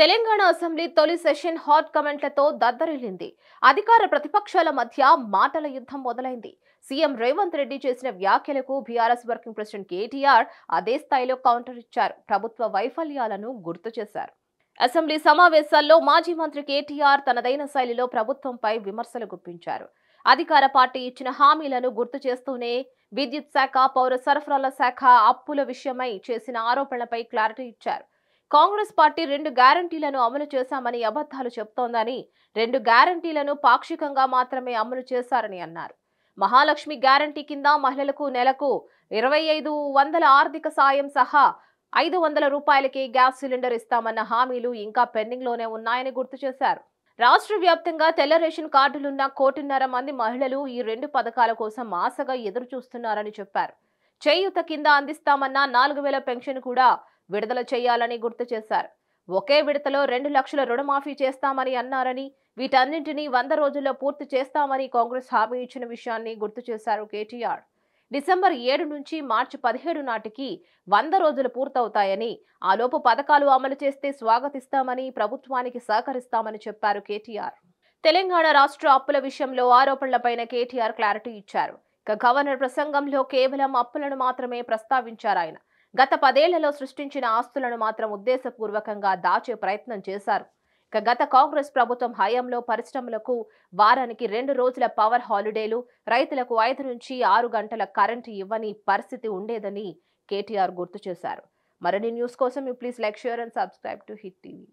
Telangana assembly తొలి session hot కమెంట్లతో దద్దరిల్లింది అధికార ప్రతిపక్షాల మధ్య మాటల యుద్ధం మొదలైంది సీఎం రేవంత్ రెడ్డి చేసిన వ్యాఖ్యలకు బీఆర్ఎస్ వర్కింగ్ ప్రెసిడెంట్ కేటీఆర్ అదే స్థాయిలో కౌంటర్ ఇచ్చారు ప్రభుత్వ వైఫల్యాలను గుర్తు చేశారు అసెంబ్లీ సమావేశాల్లో మాజీ మంత్రి కేటీఆర్ తనదైన శైలిలో ప్రభుత్వంపై విమర్శలు గుప్పించారు అధికార పార్టీ ఇచ్చిన హామీలను గుర్తు చేస్తూనే విద్యుత్ శాఖ పౌర సరఫరాల శాఖ అప్పుల విషయమై చేసిన ఆరోపణలపై క్లారిటీ ఇచ్చారు కాంగ్రెస్ పార్టీ రెండు గ్యారంటీలను అమలు చేశామని అబద్ధాలు చెప్తోందని రెండు గ్యారంటీలను పాక్షికంగా మాత్రమే అమలు చేశారని అన్నారు మహాలక్ష్మి గ్యారంటీ కింద మహిళలకు నెలకు ఇరవై ఐదు వందల ఆర్థిక సాయం సహా ఐదు వందల రూపాయలకి గ్యాస్ సిలిండర్ ఇస్తామన్న హామీలు ఇంకా పెండింగ్లోనే ఉన్నాయని గుర్తు చేశారు రాష్ట్ర వ్యాప్తంగా తెల్ల రేషన్ కార్డులున్న కోటిన్నర మంది మహిళలు ఈ రెండు పథకాల కోసం ఆశగా ఎదురు చూస్తున్నారని చెప్పారు చేయూత కింద అందిస్తామన్న నాలుగు వేల పెన్షన్ కూడా విడుదల చేయాలని గుర్తు చేశారు ఒకే విడతలో రెండు లక్షల రుణమాఫీ చేస్తామని అన్నారని వీటన్నింటినీ వంద రోజుల్లో పూర్తి చేస్తామని కాంగ్రెస్ హామీ ఇచ్చిన విషయాన్ని గుర్తు చేశారు కేటీఆర్ డిసెంబర్ ఏడు నుంచి మార్చి పదిహేడు నాటికి వంద రోజులు పూర్తవుతాయని ఆలోపు పథకాలు అమలు చేస్తే స్వాగతిస్తామని ప్రభుత్వానికి సహకరిస్తామని చెప్పారు కేటీఆర్ తెలంగాణ రాష్ట్ర అప్పుల విషయంలో ఆరోపణలపైన కేటీఆర్ క్లారిటీ ఇచ్చారు ఇక గవర్నర్ ప్రసంగంలో కేవలం అప్పులను మాత్రమే ప్రస్తావించారు ఆయన గత పదేళ్లలో సృష్టించిన ఆస్తులను మాత్రం ఉద్దేశపూర్వకంగా దాచే ప్రయత్నం చేశారు ఇక గత కాంగ్రెస్ ప్రభుత్వం హయాంలో పరిశ్రమలకు వారానికి రెండు రోజుల పవర్ హాలిడేలు రైతులకు ఐదు నుంచి ఆరు గంటల కరెంటు ఇవ్వని పరిస్థితి ఉండేదని కేటీఆర్ గుర్తు చేశారు మరిన్ని న్యూస్ కోసం please like share and subscribe to Hit TV